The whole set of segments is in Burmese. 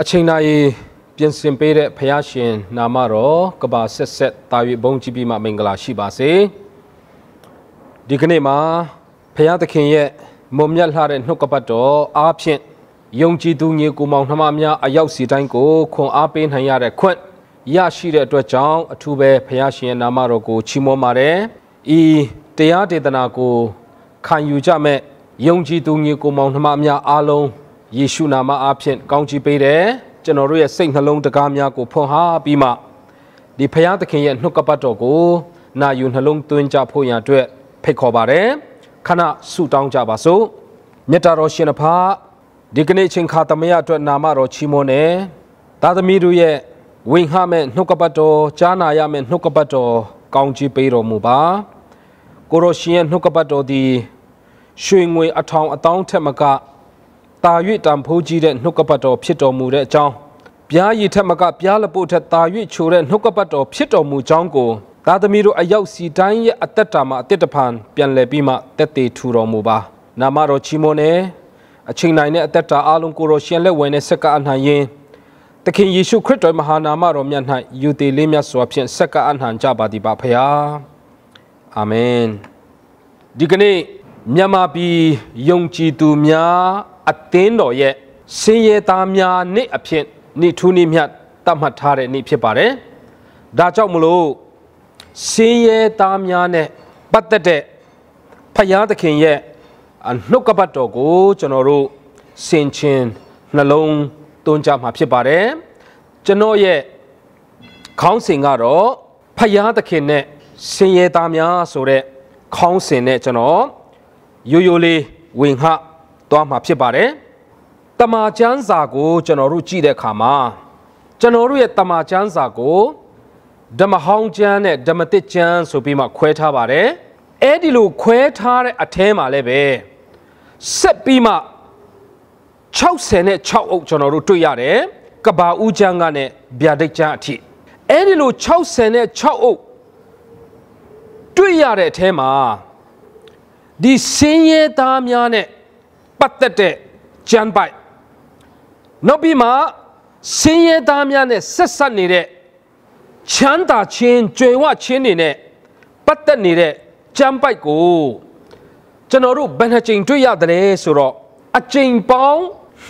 အချိန်တိုင်းပြင်ဆင်ပေးတဲ့ဖယားရှင် နာမတော်ကဘာဆက်ဆက်တာ၍ဘုန်းကြီးပြီးမှမင်္ဂလာရှိပါစေဒီကနေ့မှာဖယားသခင်ရဲ့မုံမြတ်လှတဲ့နှုတ်ကပတ်တော်အားဖြင့်ယုံကြည်သူညီကိုမောင်နှမများအရောက်စီတိုင်းကိုခွန်အားပေးနိုင်ရတဲ့ခွင့်ရရှိတဲ့အတွက်ကြောင့်အထူးပဲဖယားရှင်ရဲ့နာမတော်ကိုချီးမွမ်းပါတယ်ဤတရားဒေသနာကိုခံယူကြမဲ့ယုံကြည်သူညီကိုမောင်နှမများအားလုံးယေရှုနာမအားဖြင့်ကောင်းချီးပေးတယ်ကျွန်တော်တို့ရဲ့စိတ်နှလုံးတကားများကိုဖွင့်ဟပြီးမှဒီဖရာသခင်ရဲ့နှုတ်ကပတ်တော်ကိုနာယူနှလုံးသွင်းကြဖို့ရန်အတွက်ဖိတ်ခေါ်ပါတယ်ခဏဆုတောင်းကြပါစို့မြတ်တာတော်ရှင်အဖာဒီကနေ့ချင်းခါသမယအတွက်နာမတော်ချီးမွမ်းတယ်သာသမီတို့ရဲ့ဝိဟမဲ့နှုတ်ကပတ်တော်ကြားနာရမဲ့နှုတ်ကပတ်တော်ကောင်းချီးပေးတော်မူပါကိုရောရှင်ရဲ့နှုတ်ကပတ်တော်သည်ရွှေငွေအထောင်အတောင်းထက်မကတာ၍တံဖိုးကြီးတဲ့နှုတ်ကပတ်တော်ဖြစ်တော်မူတဲ့အကြောင်းပြားရည်ထက်မကပြားလပို့ထက်တာ၍ချိုတဲ့နှုတ်ကပတ်တော်ဖြစ်တော်မူကြောင်းကိုသာသမီတို့အရောက်စီတိုင်းရဲ့အသက်တာမှာအသက်တဖန်ပြန်လည်ပြီးမှတက်သေးထူတော်မူပါနာမတော်ချီးမွမ်းနေအချိန်တိုင်းနဲ့အသက်တာအလုံးကိုရောရှင်လက်ဝင်နဲ့ဆက်ကအနှံရင်သခင်ယေရှုခရစ်တော်မဟာနာမတော်မြတ်၌ယူသေးလေးမြတ်စွာဖြင့်ဆက်ကအနှံကြပါသည်ပါဖရာအာမင်ဒီကနေ့မြန်မာပြည်ယုံကြည်သူများအသင်းတော်ရဲ့ရှင်ရဲသားများနေ့အဖြစ်နေ့ထူးနေ့မြတ်တတ်မှတ်ထားတဲ့နေ့ဖြစ်ပါတယ်။ဒါကြောင့်မလို့ရှင်ရဲသားများနဲ့ပတ်သက်တဲ့ဖယားသခင်ရဲ့နှုတ်ကပတ်တော်ကို ကျွန်တော်တို့စင်ချင်းနှလုံးသွင်းကြမှာဖြစ်ပါတယ်။ကျွန်တော်ရဲ့ခေါင်းစဉ်ကတော့ဖယားသခင်နဲ့ရှင်ရဲသားများဆိုတဲ့ခေါင်းစဉ်နဲ့ကျွန်တော်ရိုးရိုးလေးဝင်ဟသွားမှာဖြစ်ပါတယ်။တမာကျန်းစာကိုကျွန်တော်တို့ကြည့်တဲ့အခါမှာကျွန်တော်တို့ရဲ့တမာကျန်းစာကိုဓမ္မဟောင်းကျမ်းနဲ့ဓမ္မသစ်ကျမ်းဆိုပြီးမှ ခွဲထားပါတယ်။အဲ့ဒီလိုခွဲထားတဲ့အထဲမှာလည်းပဲဆက်ပြီးမှ60နဲ့6အုပ်ကျွန်တော်တို့တွေ့ရတယ်။ကဘာဦးကျမ်းကနဲ့ဗျာဒိတ်ကျမ်းအထိအဲ့ဒီလို60နဲ့6အုပ်တွေ့ရတဲ့အထဲမှာဒီစင်းရဲသားများနဲ့ပတ်သက်တဲ့ကျမ်းပိုက်နောက်ပြီးမှဆင်းရဲသားများနဲ့ဆက်ဆက်နေတဲ့ချမ်းသာခြင်းကြွယ်ဝခြင်းတွေနဲ့ပတ်သက်နေတဲ့ကျမ်းပိုက်ကိုကျွန်တော်တို့ဘယ်နှကြိမ်တွေ့ရတယ်ဆိုတော့အကြိမ်ပေါင်း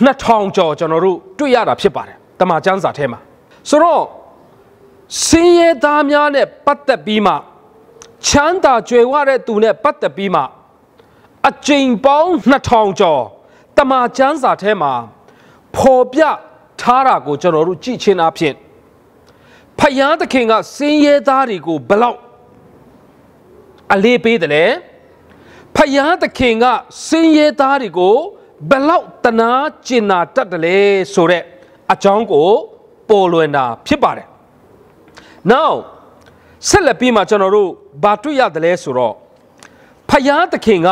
2000ကျော်ကျွန်တော်တို့တွေ့ရတာဖြစ်ပါတယ်တမန်ကျမ်းစာထဲမှာဆိုတော့ဆင်းရဲသားများနဲ့ပတ်သက်ပြီးမှချမ်းသာကြွယ်ဝတဲ့သူနဲ့ပတ်သက်ပြီးမှအကြိမ်ပေါင်း2000ကျော်တမာကျန်းစာထဲမှာဖော်ပြထားတာကိုကျွန်တော်တို့ကြည့်ချင်းအဖြစ်ဖယားသခင်က စင်းရဲသားတွေကိုဘလောက်အလေးပေးတယ်လဲဖယားသခင်က စင်းရဲသားတွေကိုဘလောက်တနာကျင်နာတတ်တယ်လဲဆိုတော့အကြောင်းကို ပေါ်လွင်တာဖြစ်ပါတယ် now ဆက်လက်ပြီးမှကျွန်တော်တို့ဘာတွေ့ရတယ်လဲဆိုတော့ဖယားသခင်က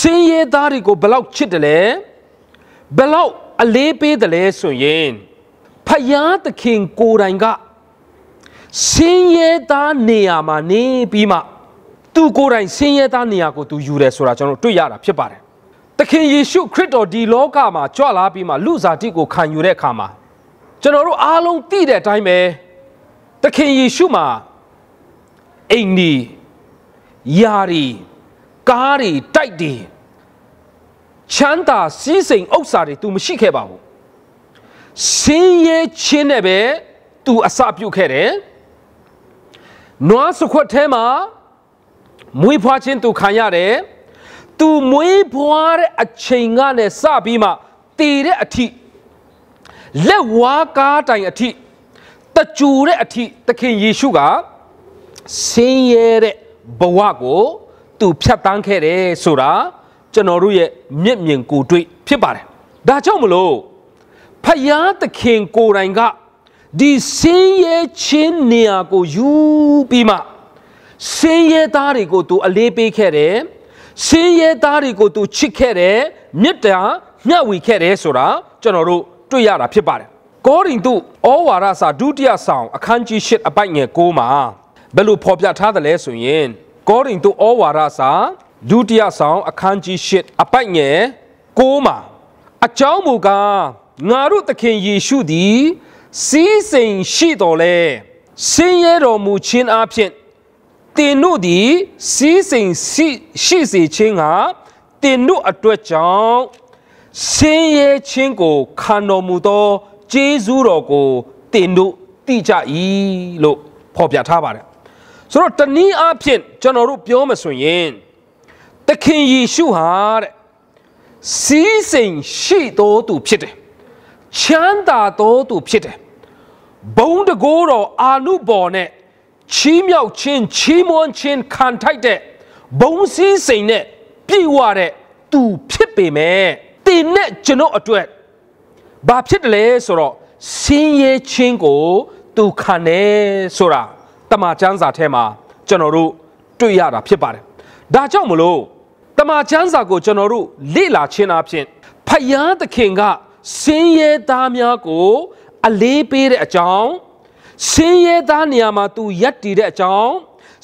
စင်းရဲသားတွေကိုဘလောက်ချစ်တယ်လဲဘလောက်အလေးပေးတယ်လဲဆိုရင်ဖယားသခင်ကိုယ်တိုင်ကစင်းရဲသားနေရာမှာနေပြီးမှသူကိုယ်တိုင်စင်းရဲသားနေရာကိုသူယူတယ်ဆိုတာကျွန်တော်တွေ့ရတာဖြစ်ပါတယ်သခင်ယေရှုခရစ်တော်ဒီလောကမှာကြွလာပြီးမှလူစားတိကိုခံယူတဲ့အခါမှာကျွန်တော်တို့အားလုံးသိတဲ့အတိုင်းပဲသခင်ယေရှုမှာအိမ်ဒီယာရီကားတွေတိုက်တွေချမ်းသာစည်းစိမ်ဥစ္စာတွေ तू မရှိခဲ့ပါဘူးဆင်းရဲခြင်းနဲ့ပဲ तू အစပြုတ်ခဲ့တယ်နွားစခွက်ထဲမှာမွေးဖွားခြင်း तू ခံရတယ်။ तू မွေးဖွားတဲ့အချိန်ကနဲ့စပြီးမှတည်တဲ့အထိလက်ဝါးကားတိုင်အထိတကြူတဲ့အထိသခင်ယေရှုကဆင်းရဲတဲ့ဘဝကိုသူဖြတ်တန်းခဲ့တယ်ဆိုတာကျွန်တော်တို့ရဲ့မျက်မြင်ကိုယ်တွေ့ဖြစ်ပါတယ်ဒါကြောင့်မလို့ဖယားသခင်ကိုယ်တိုင်ကဒီစင်းရဲချင်းနေရာကိုယူပြီးမှစင်းရဲသားတွေကိုသူ အလေးပေးခဲ့တယ်စင်းရဲသားတွေကိုသူချစ်ခဲ့တယ်မြတ်တာမျှဝေခဲ့တယ်ဆိုတာကျွန်တော်တို့တွေ့ရတာဖြစ်ပါတယ်ကောရိန္သုဩဝါဒစာဒုတိယဆောင်အခန်းကြီး၈အပိုက်ငယ်၉မှာဘယ်လိုဖော်ပြထားသလဲဆိုရင်ကောရိန္သုဩဝါဒစာဒုတိယဆောင်အခန်းကြီး၈အပိုက်ငယ်၉မှာအကြောင်းမူကားငါတို့သခင်ယေရှုသည်စီးစိမ်ရှိတော်လဲဆင်းရဲတော်မူခြင်းအပြင်တင်တို့သည်စီးစိမ်ရှိရှိစေခြင်းကတင်တို့အတွက်ကြောင့်ဆင်းရဲခြင်းကိုခံတော်မူသောကျေးဇူးတော်ကိုတင်တို့သိကြ၏လို့ဖော်ပြထားပါတယ်ဆိုတော့တနည်းအားဖြင့်ကျွန်တော်တို့ပြောမှဆိုရင်သခင်ယေရှုဟာတဲ့စီးစိမ်ရှိသောသူဖြစ်တယ်ချမ်းသာသောသူဖြစ်တယ်ဘုံတကိုးတော်အာနုဘော်နဲ့ချီးမြှောက်ခြင်းချီးမွမ်းခြင်းခံထိုက်တဲ့ဘုံစည်းစိမ်နဲ့ပြည့်ဝတဲ့သူဖြစ်ပေမဲ့တင်နဲ့ကျွန်တော်အတွက်ဘာဖြစ်တယ်လဲဆိုတော့စင်းရဲခြင်းကိုသူခံတယ်ဆိုတာတမန်ကျမ်းစာထဲမှာကျွန်တော်တို့တွေ့ရတာဖြစ်ပါတယ်။ဒါကြောင့်မလို့တမန်ကျမ်းစာကိုကျွန်တော်တို့လေ့လာခြင်းအပြင်ဖယားသခင်ကဆင်းရဲသားများကို အလေးပေးတဲ့အကြောင်းဆင်းရဲသားနေရာမှာသူရက်တည်တဲ့အကြောင်း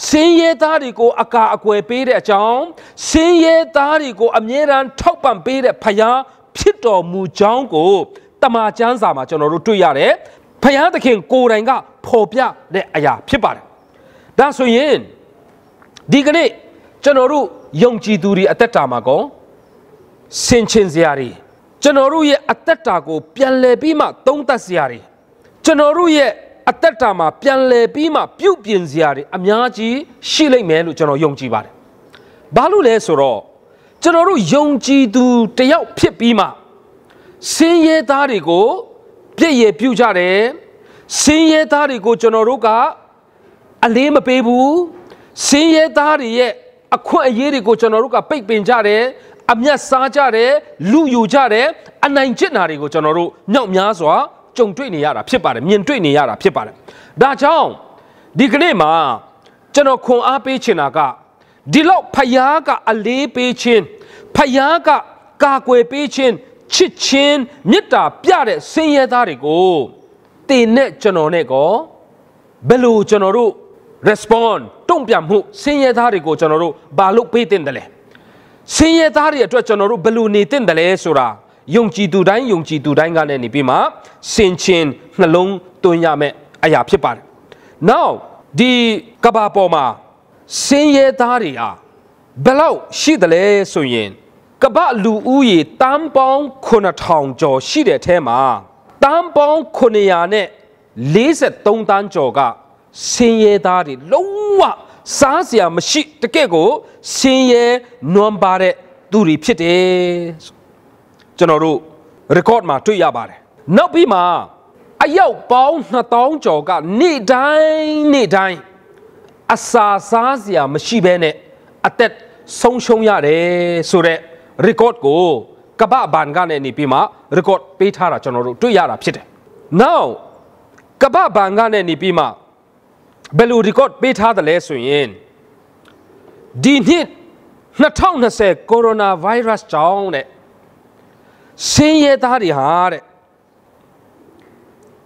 ဆင်းရဲသားတွေကိုအကာအကွယ်ပေးတဲ့အကြောင်းဆင်းရဲသားတွေကိုအမြဲတမ်းထောက်ပံ့ပေးတဲ့ဖယားဖြစ်တော်မူကြောင်းကိုတမန်ကျမ်းစာမှာကျွန်တော်တို့တွေ့ရတယ်ဖယားသခင်ကိုယ်တိုင်ကပေါ်ပြတဲ့အရာဖြစ်ပါတယ်ဒါဆိုရင်ဒီကနေ့ကျွန်တော်တို့ယုံကြည်သူတွေအသက်တာမှာကောဆင်ခြင်စရာတွေကျွန်တော်တို့ရဲ့အသက်တာကိုပြန်လည်ပြီးမှသုံးသပ်စရာတွေကျွန်တော်တို့ရဲ့အသက်တာမှာပြန်လည်ပြီးမှပြုပြင်စရာတွေအများကြီးရှိလိမ့်မယ်လို့ကျွန်တော်ယုံကြည်ပါတယ်။ဘာလို့လဲဆိုတော့ကျွန်တော်တို့ယုံကြည်သူတယောက်ဖြစ်ပြီးမှဆင်းရဲသားတွေကိုပြည့်ရပြုကြတယ်ဆင်းရဲသားတွေကိုကျွန်တော်တို့ကအလေးမပေးဘူးဆင်းရဲသားတွေရဲ့အခွင့်အရေးတွေကိုကျွန်တော်တို့ကပိတ်ပင်ကြတယ်အမျက်စားကြတယ်လူယူကြတယ်အနိုင်ကျင့်တာတွေကိုကျွန်တော်တို့မြောက်များစွာကြုံတွေ့နေရတာဖြစ်ပါတယ်မြင်တွေ့နေရတာဖြစ်ပါတယ်ဒါကြောင့်ဒီကနေ့မှာကျွန်တော်ခွန်အားပေးချင်တာကဒီလောက်ဖယားကအလေးပေးခြင်းဖယားကကာကွယ်ပေးခြင်းချစ်ချင်းမေတ္တာပြတဲ့ဆင်းရဲသားတွေကိုတင်နဲ့ကျွန်တော်နဲ့ကောဘယ်လိုကျွန်တော်တို့ respond တုံ့ပြန်မှုဆင်းရဲသားတွေကိုကျွန်တော်တို့ဘာလို့ပေးတင်တယ်လဲဆင်းရဲသားတွေအတွက်ကျွန်တော်တို့ဘယ်လိုနေတင်တယ်လဲဆိုတာယုံကြည်သူတိုင်းယုံကြည်သူတိုင်းကနေနေပြီးမှစင်ချင်းနှလုံးသွင်းရမယ်အရာဖြစ်ပါတယ် now ဒီကဘာပေါ်မှာဆင်းရဲသားတွေဟာဘယ်လောက်ရှိတယ်လဲဆိုရင်ကပလူဦးရေတန်ပေါင်း9000ကျော်ရှိတဲ့အထဲမှာတန်ပေါင်း900နဲ့43တန်းကျော်ကဆင်းရဲသားတွေလုံးဝစားစရာမရှိတကယ့်ကိုဆင်းရဲနွမ်းပါတဲ့သူတွေဖြစ်တယ်ကျွန်တော်တို့ record မှာတွေ့ရပါတယ်နောက်ပြီးမှအယောက်ပေါင်း2000ကျော်ကနေ့တိုင်းနေ့တိုင်းအစာစားစရာမရှိဘဲနဲ့အသက်ဆုံးရှုံးရတယ်ဆိုတော့ record ကိုကပ္ပဘန်ကနေနေပြီးမှ record ပေးထားတာကျွန်တော်တို့တွေ့ရတာဖြစ်တယ် now ကပ္ပဘန်ကနေနေပြီးမှဘယ်လို record ပေးထားတယ်လဲဆိုရင်ဒီနှစ်2020ကိုရိုနာဗိုင်းရပ်စ်ကြောင့်တဲ့ဆင်းရဲသားတွေဟာတဲ့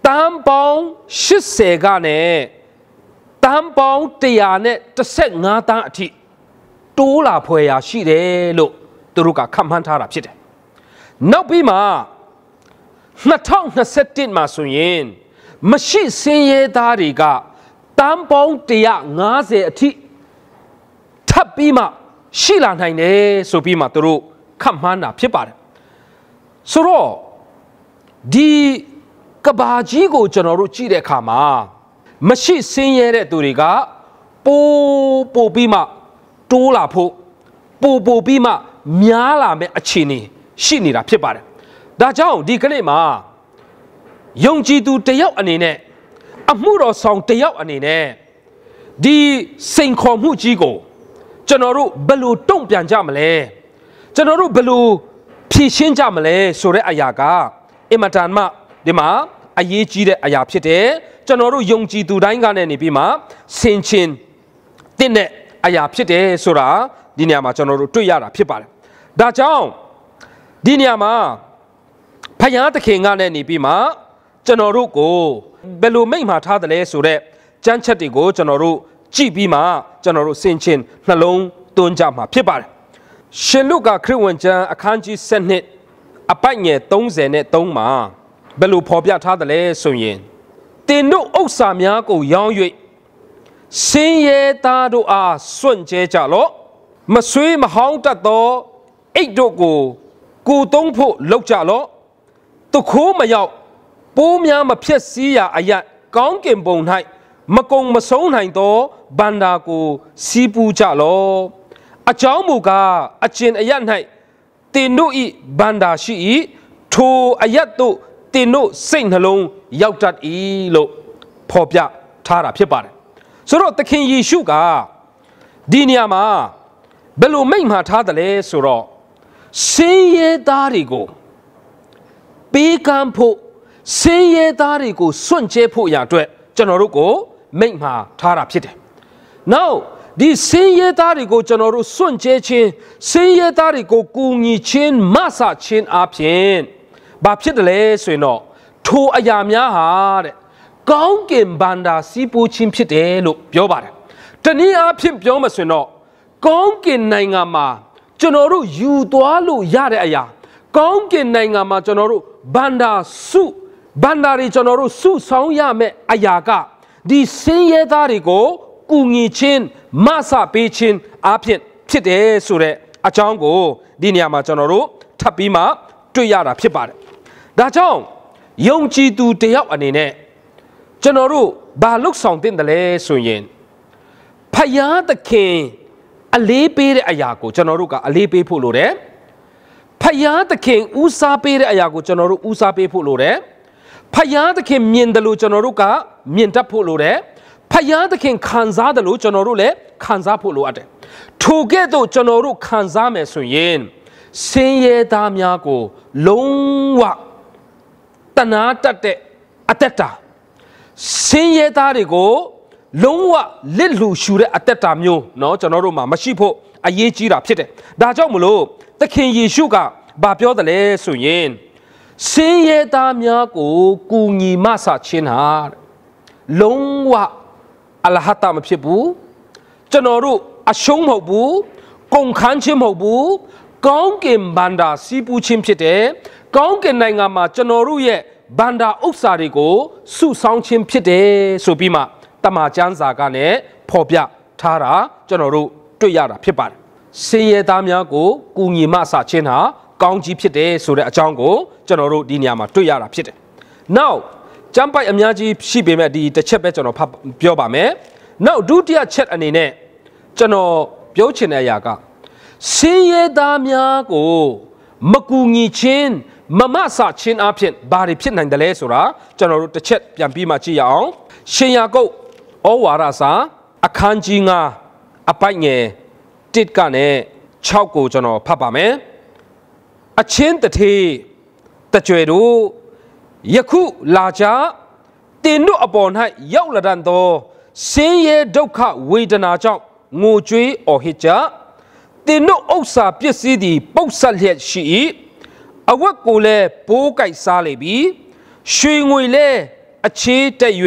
တန်ပေါင်း80ကနေတန်ပေါင်း100နဲ့15တန်းအထိတိုးလာဖွယ်ရာ ရှိတယ်လို့သူတို့ကခံမှန်းထားတာဖြစ်တယ်နောက်ပြီးမှ2021မှာဆိုရင်မရှိစင်းရဲသားတွေကတန်ပေါင်း150အထိထပ်ပြီးမှရှိလာနိုင်တယ်ဆိုပြီးမှသူတို့ခံမှန်းတာဖြစ်ပါတယ်ဆိုတော့ဒီကဘာကြီးကိုကျွန်တော်တို့ကြည့်တဲ့အခါမှာမရှိစင်းရဲတဲ့သူတွေကပိုးပို့ပြီးမှတိုးလာဖို့ပို့ပို့ပြီးမှများလာမဲ့အခြေအနေရှိနေတာဖြစ်ပါတယ်။ဒါကြောင့်ဒီကနေ့မှာယုံကြည်သူတယောက်အနေနဲ့အမှုတော်ဆောင်တယောက်အနေနဲ့ဒီစိန်ခေါ်မှုကြီးကိုကျွန်တော်တို့ဘယ်လိုတုံ့ပြန်ကြမလဲကျွန်တော်တို့ဘယ်လိုဖြေရှင်းကြမလဲဆိုတဲ့အရာကအင်မတန်မှဒီမှာ အရေးကြီးတဲ့အရာဖြစ်တယ်ကျွန်တော်တို့ယုံကြည်သူတိုင်းကနေပြီးမှဆင်ခြင်တင့်တဲ့အရာဖြစ်တယ်ဆိုတာဒီနေရာမှာကျွန်တော်တို့တွေ့ရတာဖြစ်ပါတယ်ဒါကြောင့်ဒီနေရာမှာဖယားသခင်ကလည်းနေပြီးမှကျွန်တော်တို့ကိုဘယ်လိုမိန့်မှာထားတယ်လဲဆိုတော့ကြမ်းချက်တွေကိုကျွန်တော်တို့ကြည့်ပြီးမှကျွန်တော်တို့ဆင်ခြင်နှလုံးသွင်းကြမှာဖြစ်ပါတယ်ရှင်လုကာခရစ်ဝင်ကျမ်းအခန်းကြီး7အပိုက်ငယ်30နဲ့3မှာဘယ်လိုဖော်ပြထားတယ်လဲဆိုရင်တင်တို့ဥစ္စာများကိုရောင်း၍စင်ရဲသားတို့အားစွန့်ကြဲကြလော့မဆွေးမဟောင်းတတ်သောအိတ်တို့ကိုကိုသုံးဖို့လောက်ကြလော့သူခိုးမရောက်ပိုးများမဖြစ်စည်းရာအရကောင်းကင်ဘုံ၌မကုံမဆုံးနိုင်သောဘန္တာကိုစီးပူးကြလော့အကြောင်းမူကားအကျင်အရ၌တင်တို့ဤဘန္တာရှိ၏ထိုအရတို့တင်တို့စိတ်နှလုံးရောက်တတ်၏လို့ဖော်ပြထားတာဖြစ်ပါတယ်ဆိုတော့သခင်ယေရှုကဒီနေရာမှာဘယ်လိုမိတ်မှာထားတယ်လဲဆိုတော့စင်းရဲသားတွေကိုပေးကမ်းဖို့စင်းရဲသားတွေကိုစွန့်ကြဲဖို့ရာအတွက်ကျွန်တော်တို့ကိုမိတ်မှာထားတာဖြစ်တယ်။ Now ဒီစင်းရဲသားတွေကိုကျွန်တော်တို့စွန့်ကြဲခြင်းစင်းရဲသားတွေကိုကူညီခြင်းမဆခြင်းအပြင်ဘာဖြစ်တယ်လဲဆိုရင်တော့ထိုအရာများဟာတဲ့ကောင်းကင်ဘန္တာစီးပူးခြင်းဖြစ်တယ်လို့ပြောပါတယ်။တနည်းအားဖြင့်ပြောမှဆိုရင်တော့ကောင်းကင်နိုင်ငံမှာကျွန်တော်တို့ယူသွားလို့ရတဲ့အရာကောင်းကင်နိုင်ငံမှာကျွန်တော်တို့ဘန္ဒာစုဘန္ဒာတွေကျွန်တော်တို့စုဆောင်းရမယ့်အရာကဒီစင်းရဲသားတွေကိုကူငင်ချင်းမဆပေးခြင်းအဖြစ်ဖြစ်တယ်ဆိုတဲ့အကြောင်းကိုဒီနေရာမှာကျွန်တော်တို့ထပ်ပြီးမှတွေ့ရတာဖြစ်ပါတယ်။ဒါကြောင့်ယုံကြည်သူတယောက်အနေနဲ့ကျွန်တော်တို့ဘာလုပ်ဆောင်သင့်တယ်လဲဆိုရင်ဖယားသခင်အလေးပေးတဲ့အရာကိုကျွန်တော်တို့ကအလေးပေးဖို့လိုတယ်ဖယားသခင်ဦးစားပေးတဲ့အရာကိုကျွန်တော်တို့ဦးစားပေးဖို့လိုတယ်ဖယားသခင်မြင်တယ်လို့ကျွန်တော်တို့ကမြင်တတ်ဖို့လိုတယ်ဖယားသခင်ခံစားတယ်လို့ကျွန်တော်တို့လည်းခံစားဖို့လိုအပ်တယ်ထိုကဲ့သို့ကျွန်တော်တို့ခံစားမယ်ဆိုရင်ဆင်းရဲသားများကိုလုံးဝတနာတတ်တဲ့အတ္တတာဆင်းရဲသားတွေကိုလုံးဝလစ်လူရှူတဲ့အသက်တာမျိုးเนาะကျွန်တော်တို့မှာမရှိဖို့အရေးကြီးတာဖြစ်တယ်။ဒါကြောင့်မလို့သခင်ယေရှုကဘာပြောတယ်လဲဆိုရင်စင်ရသားများကိုကူညီမဆခြင်းဟာလုံးဝအလဟတာမဖြစ်ဘူးကျွန်တော်တို့အရှုံးမဟုတ်ဘူးကုန်ခန်းခြင်းမဟုတ်ဘူးကောင်းကင်ဘန္တာ စီးပူးခြင်းဖြစ်တယ်ကောင်းကင်နိုင်ငံမှာကျွန်တော်တို့ရဲ့ဘန္တာဥစ္စာတွေကိုစုဆောင်းခြင်းဖြစ်တယ်ဆိုပြီးမှတမချန်းစာကနဲ့ဖော်ပြထားတာကျွန်တော်တို့တွေ့ရတာဖြစ်ပါတယ်။ဆင်းရဲသားများကိုကူညီမဆာခြင်းဟာကောင်းကြီးဖြစ်တယ်ဆိုတဲ့အကြောင်းကိုကျွန်တော်တို့ဒီနေရာမှာတွေ့ရတာဖြစ်တယ်။ Now ကျမ်းပိုက်အများကြီးရှိပေမဲ့ဒီတစ်ချက်ပဲကျွန်တော်ဖတ်ပြောပါမယ်။ Now ဒုတိယချက်အနေနဲ့ကျွန်တော်ပြောချင်တဲ့အရာကဆင်းရဲသားများကိုမကူညီခြင်းမမဆချင်းအဖြစ်ဘာတွေဖြစ်နိုင်တယ်လဲဆိုတာကျွန်တော်တို့တစ်ချက်ပြန်ပြီးမှကြည့်ရအောင်ရှင်ယာကုတ်ဩဝါဒစာအခန်းကြီး9အပိုက်ငယ်1ကနေ6ကိုကျွန်တော်ဖတ်ပါမယ်အချင်းတထေတကြွယ်တို့ယခုလာကြတင်တို့အပေါ်၌ရောက်လာတတ်သောဆင်းရဲဒုက္ခဝေဒနာကြောင့်ငိုကြွေးအော်ဟစ်ကြတင်တို့ဥစ္စာပစ္စည်းသည်ပုတ်ဆက်လျက်ရှိ၏အဝတ်ကိုလည်းပိုးကြိုက်စားလေပြီရွှေငွေလည်းအခြေတက်၍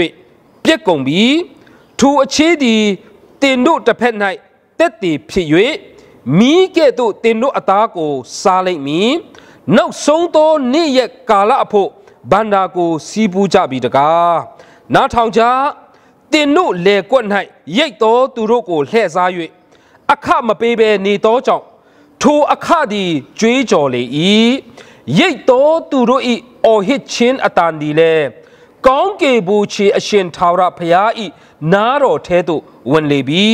ပြက်ကုန်ပြီထိုအချေးသည်တင်တို့တစ်ဖက်၌တက်တည်ဖြစ်၍မိကဲ့သို့တင်တို့အသားကိုစားလိုက်မည်နောက်ဆုံးသောနေ့ရက်ကာလအဖို့ဘန္တာကိုစီးပူးကြပြီတကားနားထောင်ကြတင်တို့လေကွက်၌ရိတ်တော်သူတို့ကိုလှဲ့စား၍အခမပေးဘဲနေသောကြောင့်ထိုအခသည်ကြွေးကြော်လေ၏ရိတ်တော်သူတို့၏အော်ဟစ်ခြင်းအတန်ဒီလည်းကောင်းကေဘူချေအရှင်ထာဝရဘုရားဤနားတော်ထဲသို့ဝင်လေပြီ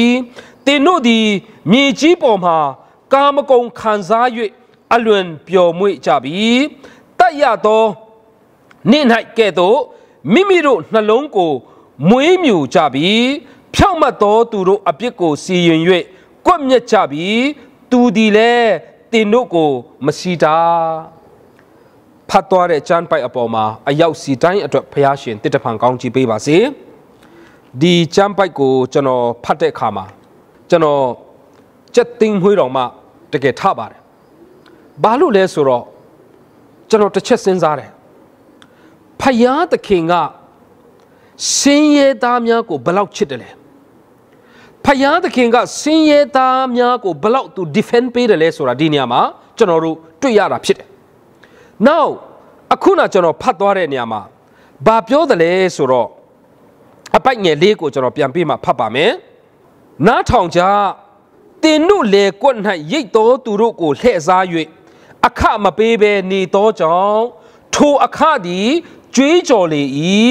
တင်တို့သည် မြေကြီးပေါ်မှာကာမကုံခံစား၍အလွန်ပျော်မွေ့ကြပြီတတ်ရသောနေ့၌ကဲ့သို့မိမိတို့နှလုံးကို မွေးမြူကြပြီဖြောက်မတ်သောသူတို့အပြစ်ကိုစီရင်၍ကွက်မြက်ကြပြီသူသည်လည်းတင်တို့ကိုမစီတာဖတ်သွားတဲ့ကျမ်းပိုက်အပေါ်မှာအရောက်စီတိုင်းအတွက်ဖះရှင်တစ်တဖန်ကောင်းချီးပေးပါစေဒီကျမ်းပိုက်ကိုကျွန်တော်ဖတ်တဲ့အခါမှာကျွန်တော်ကြက်သိမ်းမွှေးတော်မှတကယ်ထပါတယ်ဘာလို့လဲဆိုတော့ကျွန်တော်တစ်ချက်စဉ်းစားတယ်ဖယားသခင်ကစင်ရဲသားများကိုဘလောက်ချစ်တယ်လဲဖယားသခင်ကစင်ရဲသားများကိုဘလောက်သူ defend ပေးတယ်လဲဆိုတာဒီနေရာမှာကျွန်တော်တို့တွေ့ရတာဖြစ်တယ်နောက်အခုနကျွန်တော်ဖတ်သွားတဲ့နေရာမှာဘာပြောသလဲဆိုတော့အပိုက်ငယ်လေးကိုကျွန်တော်ပြန်ပြီးမှဖတ်ပါမယ်နားထောင်ကြတင်တို့လေကွက်၌ရိတ်တော်သူတို့ကိုလှည့်စား၍အခမပေးဘဲနေသောကြောင့်ထိုအခသည်ကြွေးကြော်လေ၏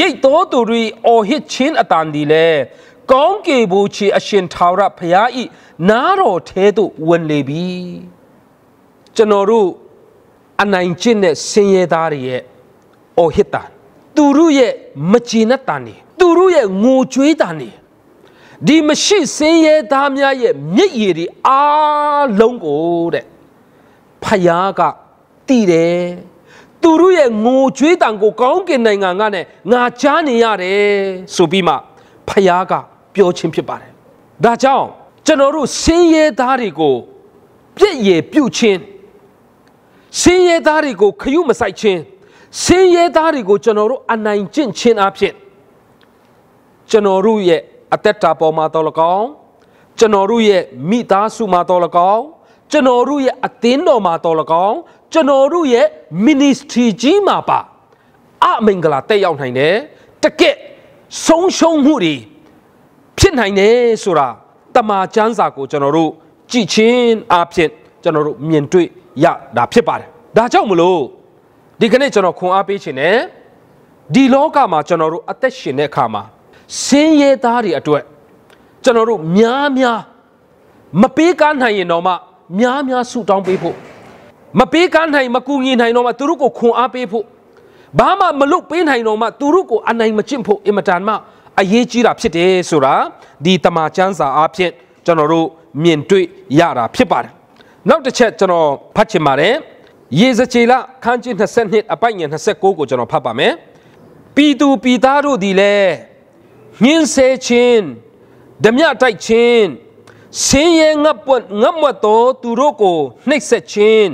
ရိတ်တော်သူတို့အော်ဟစ်ချင်းအတန်ဒီလေကောင်းကေဘူချီအရှင်ထာဝရဖရာဤနားတော်ထဲသို့ဝင်လေပြီကျွန်တော်တို့အနိုင်ကျင့်တဲ့ဆင်းရဲသားတွေရဲ့အော်ဟစ်တာသူတို့ရဲ့မကျေနပ်တာနေသူတို့ရဲ့ငိုကြွေးတာနေဒီမရှိဆင်းရဲသားများရဲ့မျက်ရည်တွေအားလုံးကိုတဲ့ဖယားကတည်တယ်သူတို့ရဲ့ငိုကြွေးတံကို ကောင်းကင်နိုင်ငံကနဲ့ငါချားနေရတယ်ဆိုပြီးမှဖယားကပြောချင်းဖြစ်ပါတယ်ဒါကြောင့်ကျွန်တော်တို့ဆင်းရဲသားတွေကိုပြည့်ရည်ပြုတ်ချင်းဆင်းရဲသားတွေကိုခရုမစိုက်ခြင်းဆင်းရဲသားတွေကိုကျွန်တော်တို့အနိုင်ကျင့်ခြင်းအဖြစ်ကျွန်တော်တို့ရဲ့အသက်တာပေါ်မှာတော်လကောင်းကျွန်တော်တို့ရဲ့မိသားစုမှာတော်လကောင်းကျွန်တော်တို့ရဲ့အသင်းတော်မှာတော်လကောင်းကျွန်တော်တို့ရဲ့ ministry ကြီးမှာပါ အမင်္ဂလာတက်ရောက်နိုင်တယ်တကက်ဆုံးရှုံးမှုတွေဖြစ်နိုင်တယ်ဆိုတာတမာချမ်းစာကို ကျွန်တော်တို့ကြည်ချင်းအဖြစ်ကျွန်တော်တို့မြင်တွေ့ရတာဖြစ်ပါတယ်ဒါကြောင့်မလို့ဒီကနေ့ကျွန်တော်ခွန်အားပေးခြင်းနဲ့ဒီလောကမှာကျွန်တော်တို့အသက်ရှင်တဲ့အခါမှာဆင်းရဲသားတွေအတွက်ကျွန်တော်တို့များများ မပေးကားနိုင်ရင်တော့မှများများဆူတောင်းပေးဖို့မပေးကားနိုင်မကူညီနိုင်တော့မှသူတို့ကိုခွန်အားပေးဖို့ဘာမှမလုပ်ပေးနိုင်တော့မှသူတို့ကိုအနိုင်မကျင့်ဖို့အင်မတန်မှအရေးကြီးတာဖြစ်တယ်ဆိုတာဒီတမန်ကျမ်းစာအဖြစ်ကျွန်တော်တို့မြင်တွေ့ရတာဖြစ်ပါတယ်နောက်တစ်ချက်ကျွန်တော်ဖတ်ချင်ပါတယ်ရေစကြည်လခန်းကြီး22အပိုင်ငယ်29ကိုကျွန်တော်ဖတ်ပါမယ်ပြည်သူပြည်သားတို့သည်လည်းညှင်းဆဲခြင်းဓမြတိုက်ခြင်းဆင်းရဲငတ်ပွတ်ငတ်မွတ်သောသူတို့ကိုနှိပ်စက်ခြင်း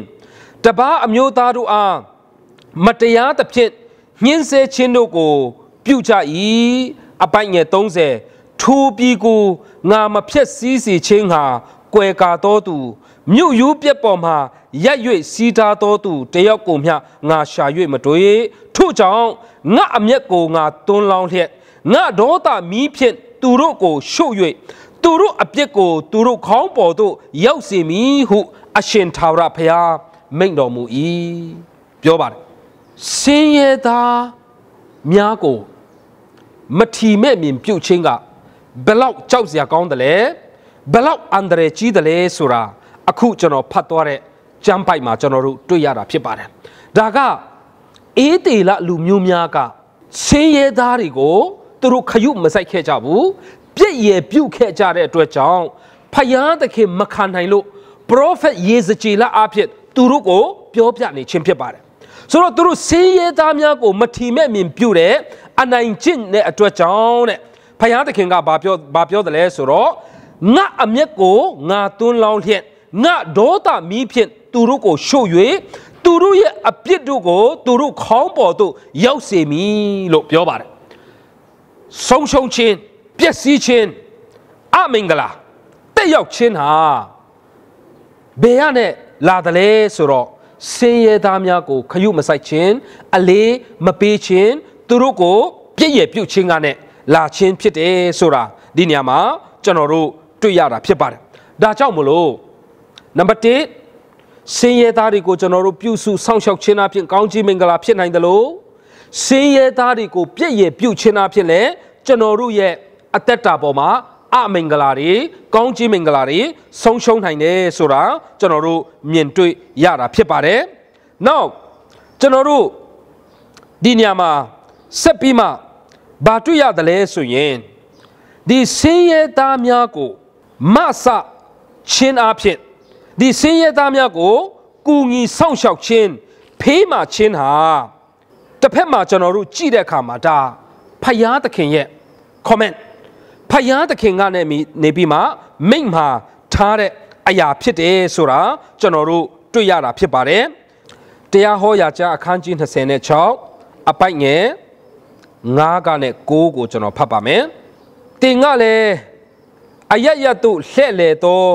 တပားအမျိုးသားတို့အားမတရားသဖြင့်ညှင်းဆဲခြင်းတို့ကို ပြုကြ၏အပိုင်ငယ်30ထိုပြည်ကိုငါမဖြက်စည်းစေခြင်းဟာကွယ်ကာတော်သူမြို့ရိုးပြက်ပေါ်မှာရက်၍စီးထားသောသူတယောက်ကိုမျှငါရှာ၍မတွေ့ထို့ကြောင့်ငါအမျက်ကိုငါသွန်းလောင်းလျက်ငါဒေါသမီးဖြင့်သူတို့ကိုရှုတ်၍သူတို့အပြစ်ကို သူတို့ခေါင်းပေါ်သို့ရောက်စေမည်ဟု အရှင်သာရဘုရားမိန့်တော်မူ၏ပြောပါတယ်စင်ရသားများကိုမထီမဲ့မြင်ပြုတ်ခြင်းကဘလောက်ကြောက်စရာကောင်းတယ်လဲဘလောက်အန္တရာယ်ကြီးတယ်လဲဆိုတာအခုကျွန်တော်ဖတ်သွားတဲ့ကျမ်းပိုက်မှာကျွန်တော်တို့တွေ့ရတာဖြစ်ပါတယ်ဒါကအေးတေလလူမျိုးများကဆင်းရဲသားတွေကိုသူတို့ခရုမစိုက်ခဲ့ကြဘူးပြည့်ရပြုတ်ခဲ့ကြတဲ့အတွက်ကြောင့်ဖယားသခင်မခံနိုင်လို့ပရောဖက်ယေဇကျေလအဖြစ်သူတို့ကိုပြောပြနေခြင်းဖြစ်ပါတယ်ဆိုတော့သူတို့ဆင်းရဲသားများကိုမထီမဲ့မြင်ပြုတဲ့အနိုင်ကျင့်တဲ့အတွက်ကြောင့်တဲ့ဖယားသခင်ကဘာပြောဘာပြောတယ်လဲဆိုတော့ငါအမျက်ကိုငါသွန်းလောင်းလျက်ငါဒေါသမီးဖြင့်သူတို့ကိုရှုတ်၍သူတို့ရဲ့အပြစ်တို့ကို သူတို့ခေါင်းပေါ်သို့ရောက်စေမည်လို့ပြောပါတယ်ဆုံးရှုံးခြင်းပျက်စီးခြင်းအမင်္ဂလာတက်ရောက်ခြင်းဟာဘယ်ရနဲ့လာတယ်လဲဆိုတော့ဆင်းရဲသားများကို ခရုမစိုက်ခြင်းအလေးမပေးခြင်းသူတို့ကိုပြည့်ရပြုတ်ခြင်းကနဲ့လာခြင်းဖြစ်တယ်ဆိုတာဒီနေရာမှာကျွန်တော်တို့တွေ့ရတာဖြစ်ပါတယ်ဒါကြောင့်မလို့နံပါတ်1ဆင်းရဲသားတွေကိုကျွန်တော်တို့ပြုစုစောင့်ရှောက်ခြင်းအပြင်ကောင်းချီးမင်္ဂလာဖြစ်နိုင်တယ်လို့ဆင်းရဲသားတွေကိုပြည့်ရပြုခြင်းအပြင်လည်းကျွန်တော်တို့ရဲ့အသက်တာပေါ်မှာအမင်္ဂလာတွေကောင်းချီးမင်္ဂလာတွေဆုံးရှုံးနိုင်တယ်ဆိုတာကျွန်တော်တို့မြင်တွေ့ရတာဖြစ်ပါတယ်။ Now ကျွန်တော်တို့ဒီညမှာဆက်ပြီးမှဘာတွေ့ရတယ်လဲဆိုရင်ဒီဆင်းရဲသားများကိုမဆချင်းအဖြစ်ဒီဆင်းရဲသားများကိုကူညီစောင့်ရှောက်ခြင်းဖေးမှခြင်းဟာတစ်ဖက်မှာကျွန်တော်တို့ကြည့်တဲ့အခါမှာဒါဖယားသခင်ရဲ့ comment ဖယားသခင်ကနေနေပြီးမှမိန့်မှာထားတဲ့အရာဖြစ်တယ်ဆိုတာကျွန်တော်တို့တွေ့ရတာဖြစ်ပါတယ်တရားဟောရာကျမ်းအခန်းကြီး26အပိုက်ငယ်9ကနေ9ကိုကျွန်တော်ဖတ်ပါမယ်တင်ကလည်းအယက်ရတုလှဲ့လေတော့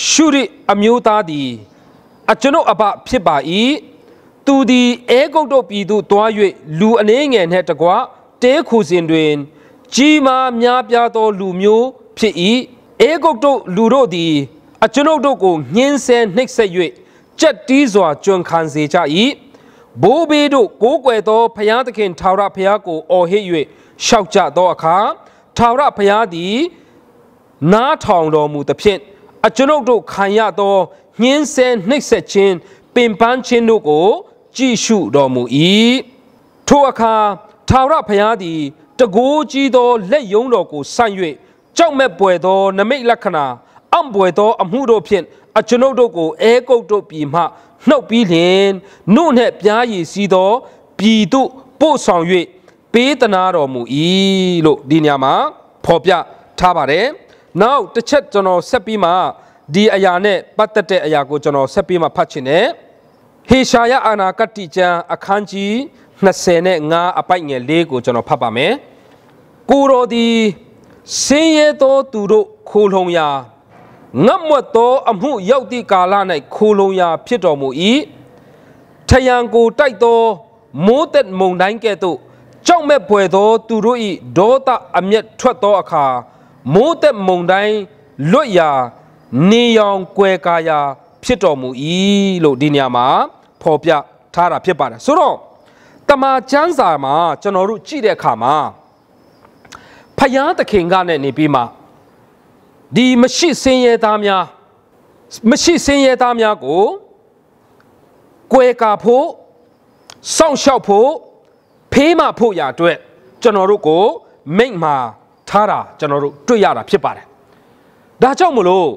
ရှုရအမျိုးသားသည်အကျွန်ုပ်အဘဖြစ်ပါ၏သူသည်အဲဂုတ်တို့ပြည်သို့သွား၍လူအနေငယ်နှင့်တကွတဲခုစဉ်တွင် ကြီးမားများပြားသော လူမျိုးဖြစ်၏အဲဂုတ်တို့ လူတို့သည်အကျွန်ုပ်တို့ကိုငင်းဆဲနှိပ်စက်၍ကြက်တီးစွာကြွန်ခံစေကြ၏ဘိုးဘေးတို့ကိုးကွယ်သောဖျားသခင်ထာဝရဖျားကို အော်ဟစ်၍ရှောက်ကြသောအခါထာဝရဖျားသည်နားထောင်တော်မူသဖြင့်အကျွန်ုပ်တို့ခံရသောညှင်းဆဲနှိပ်စက်ခြင်းပင်ပန်းခြင်းတို့ကို ကြည့်ရှုတော်မူ၏ထိုအခါထာဝရဘုရားသည်တကိုးကြီးသောလက်ယုံတော်ကိုဆန့်၍ကြောက်မဲ့ပွေသော နမိတ်လက္ခဏာအံ့ပွေသော အမှုတို့ဖြင့်အကျွန်ုပ်တို့ကိုအဲကုတ်တို့ပြည်မှနှုတ်ပြီးလျင် နှုတ်နှင့်ပြားရည်စီသောပြည်သို့ပို့ဆောင်၍ပေးသနာတော်မူ၏လို့ဒီညမှာ ဖော်ပြထားပါတယ်နောက်တစ်ချက်ကျွန်တော်ဆက်ပြီးမှဒီအရာနဲ့ပတ်သက်တဲ့အရာကိုကျွန်တော်ဆက်ပြီးမှဖတ်ချင်တယ်ဟေရှာယအာနာကတိကျမ်းအခန်းကြီး25အပိုက်ငယ်၄ကိုကျွန်တော်ဖတ်ပါမယ်ကိုတော်ဒီစင်ရဲသောသူတို့ခိုလုံရာငတ်မွတ်သောအမှုရောက်သည့်ကာလ၌ခိုလုံရာ ဖြစ်တော်မူ၏ထယံကိုတိုက်သောမိုးသက်မုန်တိုင်းကဲ့သို့ကြောက်မဲ့ဖွယ်သော သူတို့၏ဒေါသအမျက်ထွက်သောအခါမိုးသက်မုန်တိုင်းလွတ်ရာနေရောင်ကွယ်ကာရာဖြစ်တော်မူ၏လို့ဒီနေရာမှာဖော်ပြထားတာဖြစ်ပါတယ်ဆိုတော့တမန်ကျမ်းစာမှာကျွန်တော်တို့ကြည့်တဲ့အခါမှာဖယားသခင်ကနဲ့နေပြီးမှဒီမရှိစင်ရဲသားများမရှိစင်ရဲသားများကိုကွယ်ကာဖို့စောင့်ရှောက်ဖို့ဖေးမဖို့ရာအတွက်ကျွန်တော်တို့ကို မိတ်မှာထားတာကျွန်တော်တို့တွေ့ရတာဖြစ်ပါတယ်။ဒါကြောင့်မလို့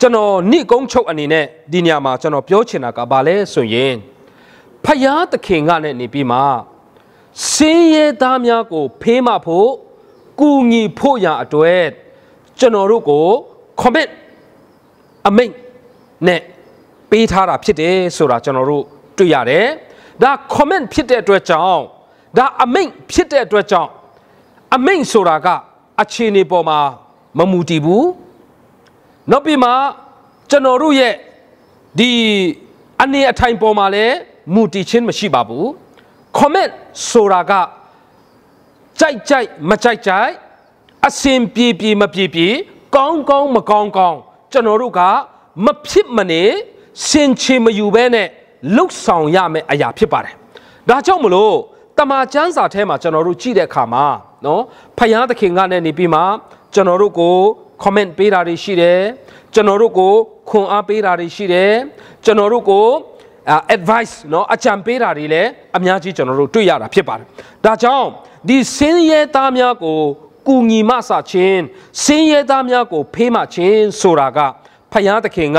ကျွန်တော်နိကုံးချုပ်အနေနဲ့ဒီနေရာမှာ ကျွန်တော်ပြောချင်တာကဘာလဲဆိုရင်ဖယားသခင်ကနဲ့နေပြီးမှစင်းရဲသားများကိုဖေးမဖို့ကူညီဖို့ရာအတွက်ကျွန်တော်တို့ကို commit အမိန့်နဲ့ပေးထားတာဖြစ်တယ်ဆိုတာကျွန်တော်တို့တွေ့ရတယ်။ဒါ comment ဖြစ်တဲ့အတွက်ကြောင့်ဒါအမိန့်ဖြစ်တဲ့အတွက်ကြောင့်အမိန့်ဆိုတာကအခြေအနေပေါ်မှာမမူတည်ဘူးနောက်ပြီးမှကျွန်တော်တို့ရဲ့ဒီအနေအထိုင်ပေါ်မှာလည်းမူတည်ခြင်းမရှိပါဘူး comment ဆိုတာကကြိုက်ကြိုက်မကြိုက်ကြိုက်အစင်ပြေပြေမပြေပြေကောင်းကောင်းမကောင်းကောင်းကျွန်တော်တို့ကမဖြစ်မနေ စင်ချေမอยู่ပဲနဲ့လှုပ်ဆောင်ရမယ့်အရာဖြစ်ပါတယ်ဒါကြောင့်မလို့တမာကျန်းစာထဲမှာကျွန်တော်တို့ကြည့်တဲ့အခါမှာနော်ဖယားသခင်ကနေနေပြီးမှကျွန်တော်တို့ကို comment ပေးတာတွေရှိတယ်ကျွန်တော်တို့ကိုခွန်အားပေးတာတွေရှိတယ်ကျွန်တော်တို့ကို advice เนาะအကြံပေးတာတွေလည်းအများကြီး ကျွန်တော်တို့တွေ့ရတာဖြစ်ပါတယ်။ဒါကြောင့်ဒီစင်းရဲသားများကိုကူညီမဆာခြင်းစင်းရဲသားများကို ဖေးမခြင်း ဆိုတာကဖယားသခင်က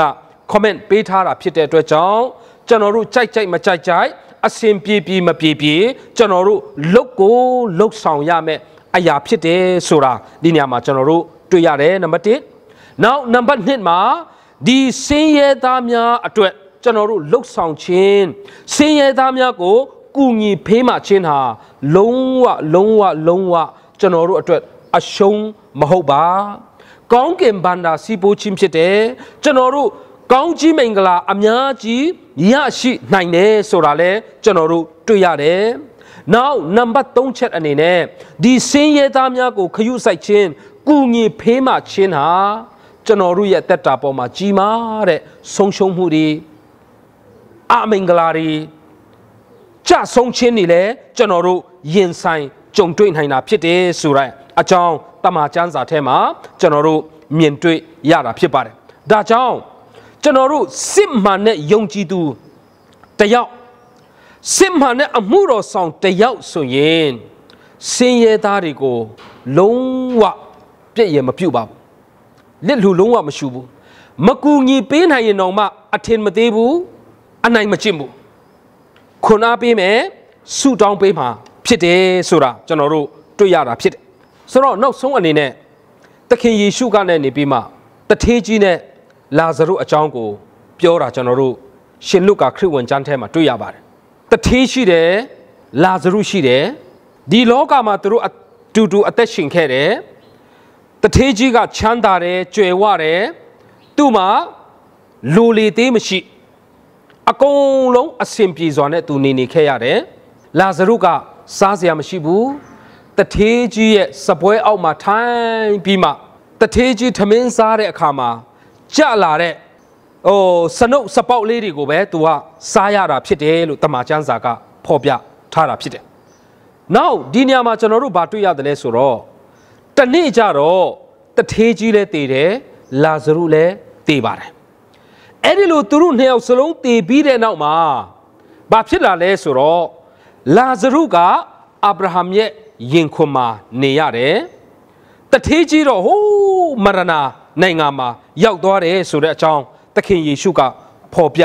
comment ပေးထားတာဖြစ်တဲ့အတွက်ကြောင့်ကျွန်တော်တို့ကြိုက်ကြိုက်မကြိုက်ကြိုက်အစင်ပြေပြေမပြေပြေကျွန်တော်တို့လုတ်ကိုလုတ်ဆောင်ရမယ်အရာဖြစ်တယ်ဆိုတာဒီနေရာမှာကျွန်တော်တို့တွေ့ရတယ်နံပါတ်1နောက်နံပါတ်2မှာဒီစင်းရဲသားများအတွက်ကျွန်တော်တို့လှုပ်ဆောင်ခြင်းစင်းရဲသားများကိုကူညီဖေးမှခြင်းဟာလုံးဝလုံးဝလုံးဝကျွန်တော်တို့အတွက်အရှုံးမဟုတ်ပါ ကောင်းကင်ဘန္တာစီးပိုးခြင်းဖြစ်တယ်ကျွန်တော်တို့ကောင်းကြီးမင်္ဂလာ အများကြီးရရှိနိုင်တယ်ဆိုတာလဲကျွန်တော်တို့တွေ့ရတယ်နောက်နံပါတ်3ချက်အနေနဲ့ဒီစင်းရဲသားများကို ခရုစိုက်ခြင်းကုငင်ဖေးမှခြင်းဟာကျွန်တော်တို့ရဲ့တက်တာပေါ်မှာကြီးမားတဲ့ဆုံးရှုံးမှုတွေအမင်္ဂလာတွေကြဆုံးခြင်းတွေလည်းကျွန်တော်တို့ရင်ဆိုင်ကြုံတွေ့နိုင်တာဖြစ်တယ်ဆိုတဲ့အကြောင်းတမန်ကျမ်းစာထဲမှာကျွန်တော်တို့မြင်တွေ့ရတာဖြစ်ပါတယ်။ဒါကြောင့်ကျွန်တော်တို့စစ်မှန်တဲ့ယုံကြည်သူတယောက်စစ်မှန်တဲ့အမှုတော်ဆောင်တယောက်ဆိုရင်စင်ရဲသားတွေကို လုံးဝပြည့်ရမပြုတ်ပါဘူးလက်လူလုံးဝမရှူဘူးမကူညီပေးနိုင်ရင်တော့မှအထင်မသေးဘူးအနိုင်မကျင့်ဘူးခွန်အားပေးမယ်ဆုတောင်းပေးမှာဖြစ်တယ်ဆိုတာကျွန်တော်တို့တွေ့ရတာဖြစ်တယ်ဆိုတော့နောက်ဆုံးအနေနဲ့သခင်ယေရှုကနေနေပြီးမှတထေးကြီးနဲ့လာဇရုအကြောင်းကိုပြောတာကျွန်တော်တို့ရှင်လုကာခရစ်ဝင်ကျမ်းထဲမှာတွေ့ရပါတယ်တထေးရှိတယ်လာဇရုရှိတယ်ဒီလောကမှာသူတို့အတူတူ အသက်ရှင်ခဲ့တယ်တထေးကြီးကချမ်းသာတယ်ကြွယ်ဝတယ်သူ့မှာလူလီသေးမရှိ အကုန်လုံးအဆင်ပြေစွာနဲ့သူနေနေခဲ့ရတယ်လာဇရုကစားစရာမရှိဘူးတထေးကြီးရဲ့စပွဲအောက်မှာထိုင်ပြီးမှတထေးကြီးထမင်းစားတဲ့အခါမှာကြလာတဲ့ဟိုစနုပ်စပေါက်လေးတွေကိုပဲသူကစားရတာဖြစ်တယ်လို့တမန်ကျမ်းစာကဖော်ပြထားတာဖြစ်တယ်။နောက်ဒီနေရာမှာကျွန်တော်တို့ဘာတွေ့ရတယ်လဲဆိုတော့တနေ့ကြတော့တထေးကြီးလည်းတည်တယ်လာဇရုလည်းတည်ပါတယ်။အဲ့ဒီလိုသူတို့နှစ်ယောက်စလုံးတည်ပြီးတဲ့နောက်မှာဘာဖြစ်လာလဲဆိုတော့လာဇရုကအာဗြဟံရဲ့ယင်ခွန်မှာနေရတယ်။တထေးကြီးတော့ဟိုးမရဏနိုင်ငံမှာရောက်သွားတယ်ဆိုတဲ့အကြောင်းသခင်ယေရှုကပေါ်ပြ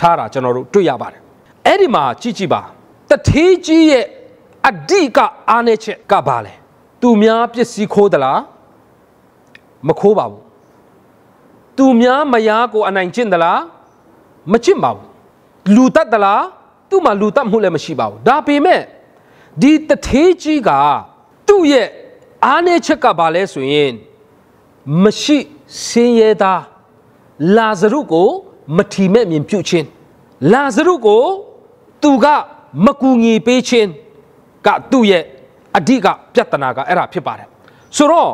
ထားတာကျွန်တော်တို့တွေ့ရပါတယ်အဲ့ဒီမှာကြည့်ကြည့်ပါတထေးကြီးရဲ့အဓိက အားနည်းချက်ကဘာလဲသူများပစ္စည်းခိုးသလားမခိုးပါဘူးသူများမယားကိုအနိုင်ကျင့်သလားမကျင့်ပါဘူးလူတတ်သလားသူ့မှာလူတတ်မှုလည်းမရှိပါဘူးဒါပေမဲ့ဒီတထေးကြီးကသူ့ရဲ့အားနည်းချက်ကဘာလဲဆိုရင်မရှိစင်းရဲသားလာဇရုကို မထီမဲ့မြင်ပြုတ်ခြင်းလာဇရုကို သူကမကူငီပေးခြင်းကသူ့ရဲ့အဓိကပြဿနာကအဲ့ဒါဖြစ်ပါတယ်ဆိုတော့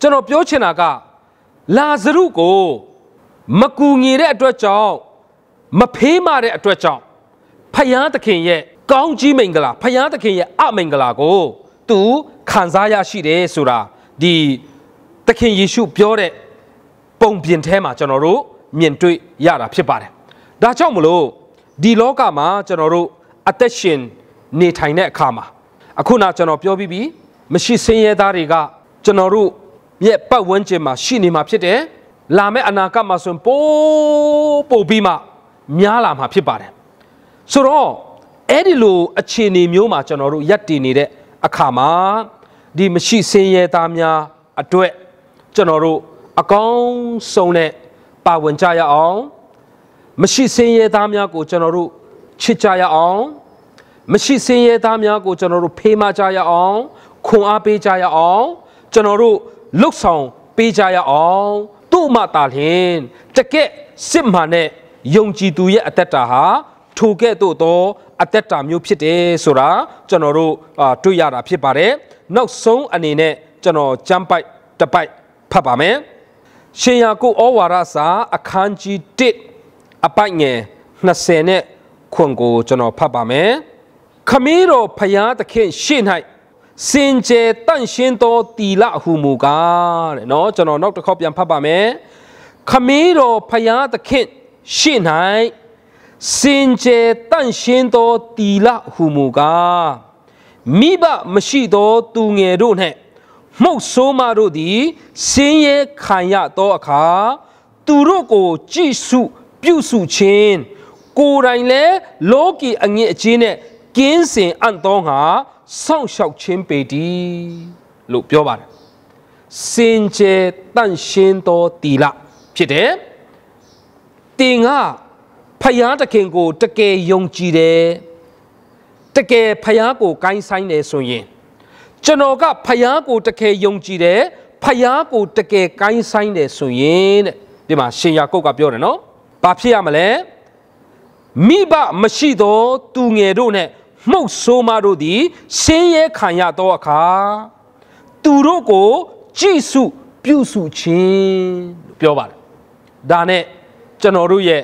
ကျွန်တော်ပြောချင်တာကလာဇရုကို မကူငီတဲ့အတွက်ကြောင့်မဖေးမာတဲ့အတွက်ကြောင့်ဖယားသခင်ရဲ့ကောင်းကြီးမင်္ဂလာဖယားသခင်ရဲ့အမင်္ဂလာကိုသူခံစားရရှိတယ်ဆိုတာဒီသခင်ယေရှုပြောတဲ့ပုံပြင်ထဲမှာကျွန်တော်တို့မြင်တွေ့ရတာဖြစ်ပါတယ်။ဒါကြောင့်မလို့ဒီလောကမှာ ကျွန်တော်တို့အသက်ရှင်နေထိုင်တဲ့အခါမှာ အခုနကျွန်တော်ပြောပြီးပြီမရှိဆင်းရဲသားတွေကကျွန်တော်တို့ရဲ့ပတ်ဝန်းကျင်မှာရှိနေမှာဖြစ်တယ်။လာမယ့်အနာဂတ်မှာဆိုရင်ပိုးပို့ပြီးမှ များလာမှာဖြစ်ပါတယ်။ဆိုတော့အဲ့ဒီလို အခြေအနေမျိုးမှာကျွန်တော်တို့ရပ်တည်နေတဲ့အခါမှာဒီမရှိဆင်းရဲသားများအတွက်ကျွန်တော်တို့အကောင်းဆုံးနဲ့ပါဝင်ကြရအောင် မရှိစင်းရဲသားများကို ကျွန်တော်တို့ချစ်ကြရအောင်မရှိစင်းရဲသားများကိုကျွန်တော်တို့ဖေးမကြရအောင်ခွန်အားပေးကြရအောင် ကျွန်တော်တို့လှုပ်ဆောင်ပေးကြရအောင်သူ့မှတာလျင်တကက်စစ်မှန်တဲ့ယုံကြည်သူရဲ့အသက်တာဟာထိုကဲ့သို့သောအသက်တာမျိုးဖြစ်တယ်ဆိုတာကျွန်တော်တို့တွေ့ရတာဖြစ်ပါတယ်နောက်ဆုံးအနေနဲ့ကျွန်တော်ကျမ်းပိုက်တစ်ပိုက်ဖတ်ပါမယ်ရှင်ယာကုဩဝါဒစာအခန်းကြီး1အပိုက်ငယ်20နဲ့ခွန်ကိုကျွန်တော်ဖတ်ပါမယ်ခမည်းတော်ဖျားသခင်ရှေ့၌စင်ကြယ်တန့်ရှင်းသောတီလဟုမူကားတဲ့เนาะကျွန်တော်နောက်တစ်ခေါက်ပြန်ဖတ်ပါမယ်ခမည်းတော်ဖျားသခင်ရှေ့၌စင်ကြယ်တန့်ရှင်းသောတီလဟုမူကားမိဘမရှိသောသူငယ်တို့နှင့်မှုတ်ဆိုးမတို့သည်ဆင်းရဲခံရသောအခါသူတို့ကိုကြည်စုပြုစုခြင်းကိုယ်တိုင်လည်းလောကီအငြိအချင်းနဲ့ကင်းစင်အံ့သောငါစောင့်ရှောက်ခြင်းပေတည်းလို့ပြောပါတယ်စင်ကြယ်တန့်ရှင်းသောတီလဖြစ်တယ်တင်ကဖယားတခင်ကိုတကယ်ယုံကြည်တယ်တကယ်ဖယားကိုကိုင်းဆိုင်တယ်ဆိုရင်ကျွန်တော်ကဖယားကိုတကယ်ယုံကြည်တယ်ဖယားကိုတကယ်ကိုင်းဆိုင်တယ်ဆိုရင်တဲ့ဒီမှာရှင်ယာကုတ်ကပြောတယ်နော်ဘာဖြစ်ရမလဲမိဘမရှိသောသူငယ်တို့နဲ့မှုတ်ဆိုးမတို့သည်ရှင်းရဲခံရသောအခါသူတို့ကိုကြည်စုပြုစုခြင်းလို့ပြောပါတယ်ဒါနဲ့ကျွန်တော်တို့ရဲ့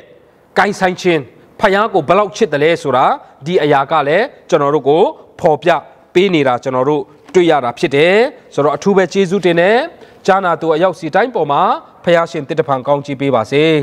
ကိုင်းဆိုင်ခြင်းဖယားကိုဘလောက်ချစ်တယ်လဲဆိုတာဒီအရာကလည်းကျွန်တော်တို့ကိုဖော်ပြပေးနေတာကျွန်တော်တို့တွေ့ရတာဖြစ်တယ်ဆိုတော့အထူးပဲကျေးဇူးတင်တယ်ကြားနာသူအရောက်စီတိုင်းပေါ်မှာဖះရှင်တစ်တဖန်ကောင်းချီးပေးပါစေ။